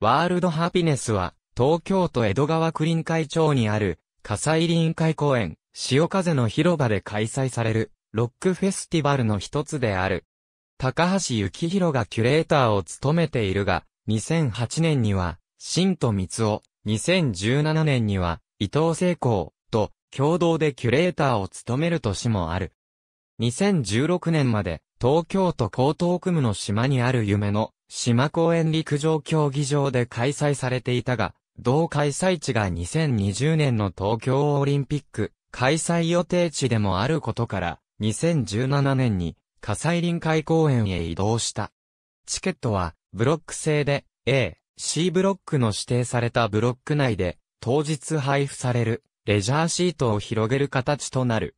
ワールドハピネスは、東京都江戸川区臨海町にある、火災臨海公園、潮風の広場で開催される、ロックフェスティバルの一つである。高橋幸宏がキュレーターを務めているが、2008年には、新と三尾、2017年には、伊藤聖光と共同でキュレーターを務める年もある。2016年まで東京都江東区の島にある夢の島公園陸上競技場で開催されていたが、同開催地が2020年の東京オリンピック開催予定地でもあることから、2017年に火災臨海公園へ移動した。チケットはブロック制で A、C ブロックの指定されたブロック内で当日配布されるレジャーシートを広げる形となる。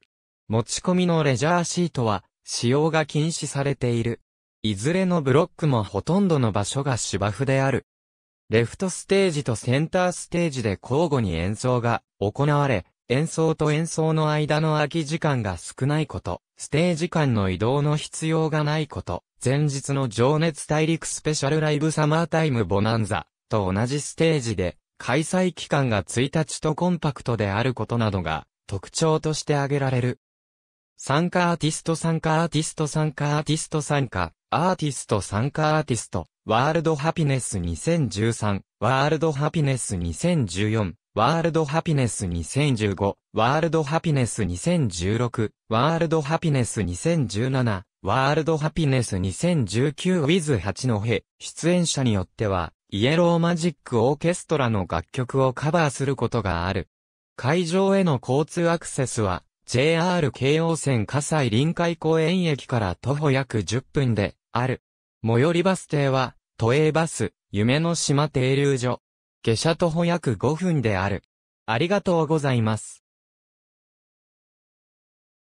持ち込みのレジャーシートは使用が禁止されている。いずれのブロックもほとんどの場所が芝生である。レフトステージとセンターステージで交互に演奏が行われ、演奏と演奏の間の空き時間が少ないこと、ステージ間の移動の必要がないこと、前日の情熱大陸スペシャルライブサマータイムボナンザと同じステージで、開催期間が1日とコンパクトであることなどが特徴として挙げられる。参加アーティスト参加アーティスト参加アーティスト参加アーティスト参加アーティストワールドハピネス2013ワールドハピネス2014ワールドハピネス2015ワールドハピネス2016ワールドハピネス2017ワールドハピネス 2019with8 のへ出演者によってはイエローマジックオーケストラの楽曲をカバーすることがある。会場への交通アクセスは JR 京王線葛西臨海公園駅から徒歩約10分である。最寄りバス停は、都営バス、夢の島停留所。下車徒歩約5分である。ありがとうございます。